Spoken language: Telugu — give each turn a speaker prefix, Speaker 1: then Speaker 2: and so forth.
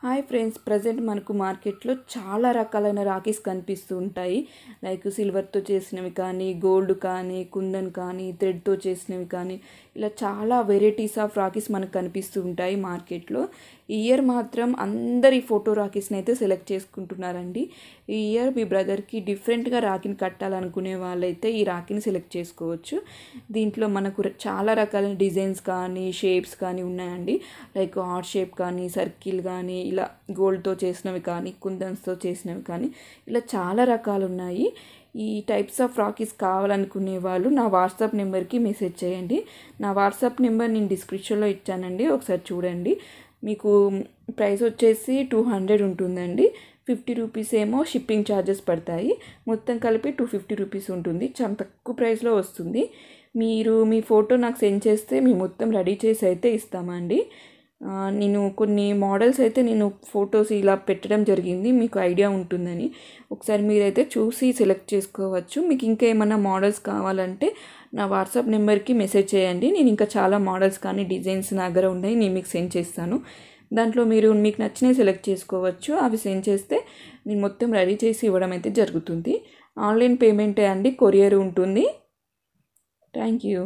Speaker 1: హాయ్ ఫ్రెండ్స్ ప్రజెంట్ మనకు మార్కెట్లో చాలా రకాలైన రాఖీస్ కనిపిస్తూ ఉంటాయి లైక్ సిల్వర్తో చేసినవి కానీ గోల్డ్ కానీ కుందన్ కానీ థ్రెడ్తో చేసినవి కానీ ఇలా చాలా వెరైటీస్ ఆఫ్ రాఖీస్ మనకు కనిపిస్తూ ఉంటాయి మార్కెట్లో ఈ ఇయర్ మాత్రం అందరి ఫోటో రాఖీస్ని అయితే సెలెక్ట్ చేసుకుంటున్నారండి ఈ ఇయర్ మీ బ్రదర్కి డిఫరెంట్గా రాఖీని కట్టాలనుకునే వాళ్ళైతే ఈ రాఖీని సెలెక్ట్ చేసుకోవచ్చు దీంట్లో మనకు చాలా రకాలైన డిజైన్స్ కానీ షేప్స్ కానీ ఉన్నాయండి లైక్ హార్ట్ షేప్ కానీ సర్కిల్ కానీ ఇలా గోల్డ్తో చేసినవి కానీ కుందన్స్తో చేసినవి కానీ ఇలా చాలా రకాలు ఉన్నాయి ఈ టైప్స్ ఆఫ్ ఫ్రాకీస్ కావాలనుకునే వాళ్ళు నా వాట్సాప్ నెంబర్కి మెసేజ్ చేయండి నా వాట్సాప్ నెంబర్ నేను డిస్క్రిప్షన్లో ఇచ్చానండి ఒకసారి చూడండి మీకు ప్రైస్ వచ్చేసి టూ హండ్రెడ్ ఉంటుందండి ఫిఫ్టీ రూపీస్ ఏమో షిప్పింగ్ ఛార్జెస్ పడతాయి మొత్తం కలిపి టూ ఫిఫ్టీ రూపీస్ ఉంటుంది చాలా తక్కువ ప్రైస్లో వస్తుంది మీరు మీ ఫోటో నాకు సెండ్ చేస్తే మేము మొత్తం రెడీ చేసి అయితే ఇస్తామండి నేను కొన్ని మోడల్స్ అయితే నేను ఫొటోస్ ఇలా పెట్టడం జరిగింది మీకు ఐడియా ఉంటుందని ఒకసారి మీరైతే చూసి సెలెక్ట్ చేసుకోవచ్చు మీకు ఇంకా ఏమైనా మోడల్స్ కావాలంటే నా వాట్సాప్ నెంబర్కి మెసేజ్ చేయండి నేను ఇంకా చాలా మోడల్స్ కానీ డిజైన్స్ నా దగ్గర ఉన్నాయి నేను మీకు సెండ్ చేస్తాను దాంట్లో మీరు మీకు నచ్చినవి సెలెక్ట్ చేసుకోవచ్చు అవి సెండ్ చేస్తే నేను మొత్తం రెడీ చేసి ఇవ్వడం అయితే జరుగుతుంది ఆన్లైన్ పేమెంటే అండి కొరియర్ ఉంటుంది థ్యాంక్ యూ